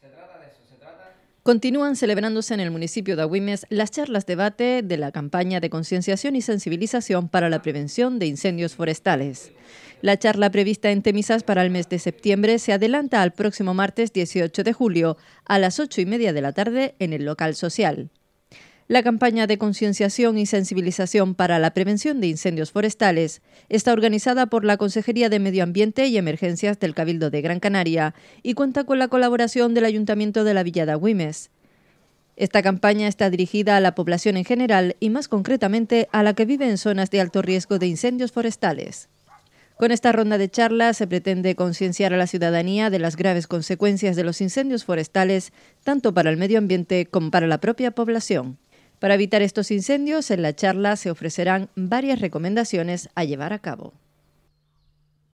Se trata de eso, Continúan celebrándose en el municipio de Agüimes las charlas debate de la campaña de concienciación y sensibilización para la prevención de incendios forestales. La charla prevista en Temisas para el mes de septiembre se adelanta al próximo martes 18 de julio a las 8 y media de la tarde en el local social. La campaña de concienciación y sensibilización para la prevención de incendios forestales está organizada por la Consejería de Medio Ambiente y Emergencias del Cabildo de Gran Canaria y cuenta con la colaboración del Ayuntamiento de la Villa de Esta campaña está dirigida a la población en general y más concretamente a la que vive en zonas de alto riesgo de incendios forestales. Con esta ronda de charlas se pretende concienciar a la ciudadanía de las graves consecuencias de los incendios forestales, tanto para el medio ambiente como para la propia población. Para evitar estos incendios, en la charla se ofrecerán varias recomendaciones a llevar a cabo.